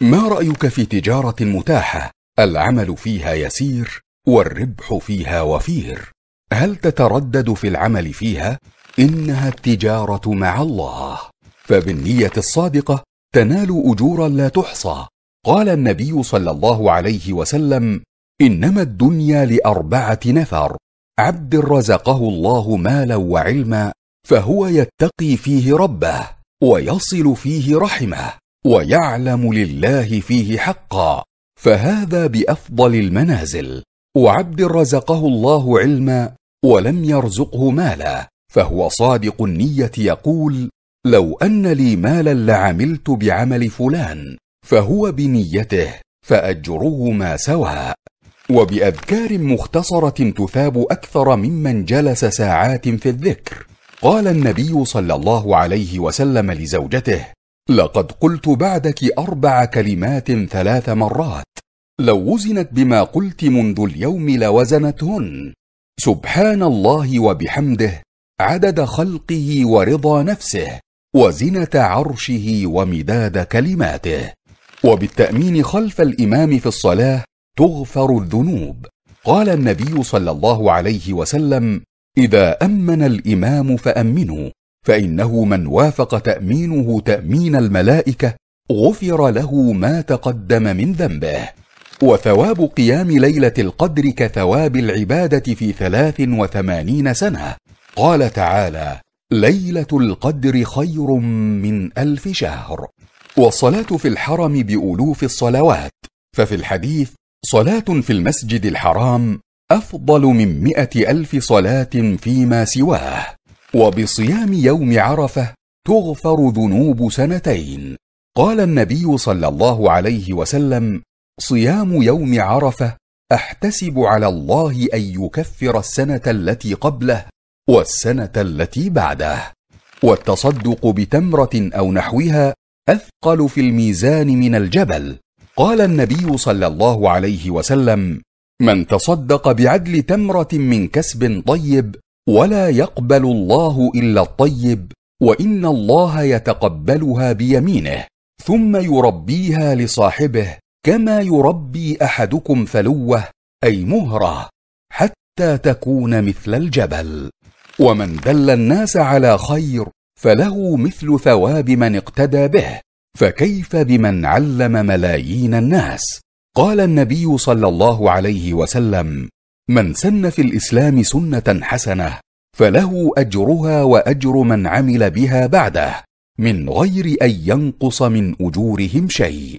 ما رايك في تجاره متاحه العمل فيها يسير والربح فيها وفير هل تتردد في العمل فيها انها التجاره مع الله فبالنيه الصادقه تنال اجورا لا تحصى قال النبي صلى الله عليه وسلم انما الدنيا لاربعه نفر عبد رزقه الله مالا وعلما فهو يتقي فيه ربه ويصل فيه رحمه ويعلم لله فيه حقا فهذا بافضل المنازل وعبد رزقه الله علما ولم يرزقه مالا فهو صادق النيه يقول لو ان لي مالا لعملت بعمل فلان فهو بنيته فاجرهما سواء وباذكار مختصره تثاب اكثر ممن جلس ساعات في الذكر قال النبي صلى الله عليه وسلم لزوجته لقد قلت بعدك أربع كلمات ثلاث مرات لو وزنت بما قلت منذ اليوم لوزنتهن سبحان الله وبحمده عدد خلقه ورضا نفسه وزنة عرشه ومداد كلماته وبالتأمين خلف الإمام في الصلاة تغفر الذنوب قال النبي صلى الله عليه وسلم إذا أمن الإمام فأمنوا فانه من وافق تامينه تامين الملائكه غفر له ما تقدم من ذنبه وثواب قيام ليله القدر كثواب العباده في ثلاث وثمانين سنه قال تعالى ليله القدر خير من الف شهر والصلاه في الحرم بالوف الصلوات ففي الحديث صلاه في المسجد الحرام افضل من مائه الف صلاه فيما سواه وبصيام يوم عرفه تغفر ذنوب سنتين قال النبي صلى الله عليه وسلم صيام يوم عرفه احتسب على الله ان يكفر السنه التي قبله والسنه التي بعده والتصدق بتمره او نحوها اثقل في الميزان من الجبل قال النبي صلى الله عليه وسلم من تصدق بعدل تمره من كسب طيب ولا يقبل الله الا الطيب وان الله يتقبلها بيمينه ثم يربيها لصاحبه كما يربي احدكم فلوه اي مهره حتى تكون مثل الجبل ومن دل الناس على خير فله مثل ثواب من اقتدى به فكيف بمن علم ملايين الناس قال النبي صلى الله عليه وسلم من سن في الاسلام سنه حسنه فله اجرها واجر من عمل بها بعده من غير ان ينقص من اجورهم شيء